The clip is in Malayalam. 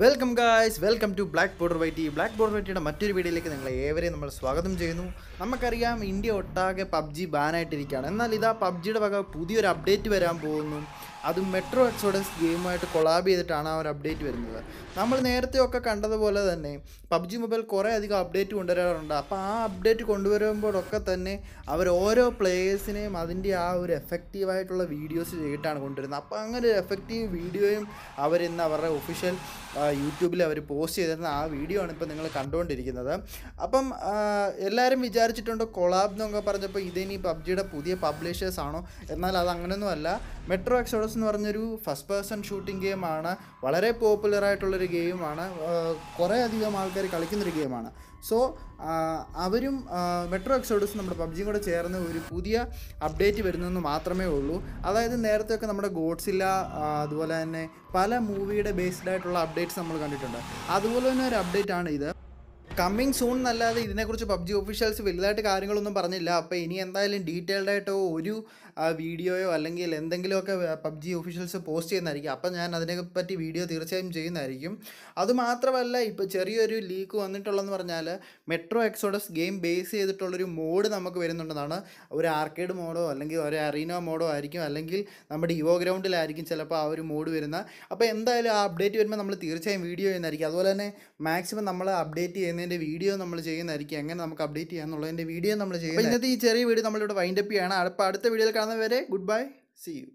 welcome guys welcome to black border വൈറ്റി ബ്ലാക്ക് ബോർഡർ വൈറ്റിയുടെ മറ്റൊരു വീഡിയോയിലേക്ക് നിങ്ങളെ ഏവരെയും നമ്മൾ സ്വാഗതം ചെയ്യുന്നു നമുക്കറിയാം ഇന്ത്യ ഒട്ടാകെ പബ്ജി ബാനായിട്ടിരിക്കുകയാണ് എന്നാൽ ഇതാ പബ്ജിയുടെ വക പുതിയൊരു അപ്ഡേറ്റ് വരാൻ പോകുന്നു അത് മെട്രോ എക്സോഡൻസ് ഗെയിമുമായിട്ട് കൊളാബ് ചെയ്തിട്ടാണ് ആ ഒരു അപ്ഡേറ്റ് വരുന്നത് നമ്മൾ നേരത്തെയൊക്കെ കണ്ടതുപോലെ തന്നെ പബ്ജി മൊബൈൽ കുറേ അധികം അപ്ഡേറ്റ് കൊണ്ടുവരാറുണ്ട് അപ്പോൾ ആ അപ്ഡേറ്റ് കൊണ്ടുവരുമ്പോഴൊക്കെ തന്നെ അവർ ഓരോ പ്ലേയേഴ്സിനെയും അതിൻ്റെ ആ ഒരു എഫക്റ്റീവായിട്ടുള്ള വീഡിയോസ് ചെയ്തിട്ടാണ് കൊണ്ടുവരുന്നത് അപ്പോൾ അങ്ങനെ ഒരു എഫക്റ്റീവ് വീഡിയോയും അവരിന്ന് അവരുടെ ഒഫീഷ്യൽ യൂട്യൂബിൽ അവർ പോസ്റ്റ് ചെയ്തിരുന്ന ആ വീഡിയോ ആണ് ഇപ്പോൾ നിങ്ങൾ കണ്ടുകൊണ്ടിരിക്കുന്നത് അപ്പം എല്ലാവരും വിചാരിച്ചിട്ടുണ്ട് കൊളാബ് എന്നൊക്കെ പറഞ്ഞപ്പോൾ ഇതിനി പബ്ജിയുടെ പുതിയ പബ്ലിഷേഴ്സ് ആണോ എന്നാൽ അത് അങ്ങനെയൊന്നും അല്ല മെട്രോ എക്സോഡസ് എന്ന് പറഞ്ഞൊരു ഫസ്റ്റ് പേഴ്സൺ ഷൂട്ടിംഗ് ഗെയിമാണ് വളരെ പോപ്പുലറായിട്ടുള്ളൊരു ഗെയിമാണ് കുറേ അധികം ആൾക്കാർ കളിക്കുന്നൊരു ഗെയിമാണ് സോ അവരും മെട്രോ എക്സോഡസ് നമ്മുടെ പബ്ജിയും കൂടെ ചേർന്ന് ഒരു പുതിയ അപ്ഡേറ്റ് വരുന്നെന്ന് മാത്രമേ ഉള്ളൂ അതായത് നേരത്തെയൊക്കെ നമ്മുടെ ഗോഡ്സില്ല അതുപോലെ തന്നെ പല മൂവിയുടെ ബേസ്ഡ് ആയിട്ടുള്ള അപ്ഡേറ്റ്സ് അപ്ഡേറ്റ്സ് നമ്മൾ കണ്ടിട്ടുണ്ട് അതുപോലെ തന്നെ ഒരു അപ്ഡേറ്റ് ആണ് ഇത് കമ്മിങ് സൂൺ എന്നല്ലാതെ ഇതിനെക്കുറിച്ച് പബ്ജി ഒഫീഷ്യൽസ് വലുതായിട്ട് കാര്യങ്ങളൊന്നും പറഞ്ഞില്ല അപ്പോൾ ഇനി എന്തായാലും ഡീറ്റെയിൽഡ് ഒരു ആ വീഡിയോയോ അല്ലെങ്കിൽ എന്തെങ്കിലുമൊക്കെ പബ്ജി ഒഫീഷ്യൽസ് പോസ്റ്റ് ചെയ്യുന്നതായിരിക്കും അപ്പം ഞാൻ അതിനെപ്പറ്റി വീഡിയോ തീർച്ചയായും ചെയ്യുന്നതായിരിക്കും അതുമാത്രമല്ല ഇപ്പോൾ ചെറിയൊരു ലീക്ക് വന്നിട്ടുള്ളതെന്ന് പറഞ്ഞാൽ മെട്രോ എക്സോഡസ് ഗെയിം ബേസ് ചെയ്തിട്ടുള്ളൊരു മോഡ് നമുക്ക് വരുന്നുണ്ടെന്നാണ് ഒരു ആർക്കേഡ് മോഡോ അല്ലെങ്കിൽ ഒരു അറീനോ മോഡോ ആയിരിക്കും അല്ലെങ്കിൽ നമ്മുടെ യുവ ഗ്രൗണ്ടിലായിരിക്കും ചിലപ്പോൾ ആ ഒരു മോഡ് വരുന്ന അപ്പോൾ എന്തായാലും ആ അപ്ഡേറ്റ് വരുമ്പോൾ നമ്മൾ തീർച്ചയായും വീഡിയോ ചെയ്യുന്നതായിരിക്കും അതുപോലെ തന്നെ മാക്സിമം നമ്മൾ അപ്ഡേറ്റ് ചെയ്യുന്നതിൻ്റെ വീഡിയോ നമ്മൾ ചെയ്യുന്നതായിരിക്കും എങ്ങനെ നമുക്ക് അപ്ഡേറ്റ് ചെയ്യാന്നുള്ളതിൻ്റെ വീഡിയോ നമ്മൾ ചെയ്യുന്നത് ഇന്നത്തെ ഈ ചെറിയ വീഡിയോ നമ്മളിവിടെ വൈൻഡപ്പ് ചെയ്യണം അപ്പോൾ അടുത്ത വീഡിയോയിൽ കാണുന്നവരെ ഗുഡ് ബൈ സി യു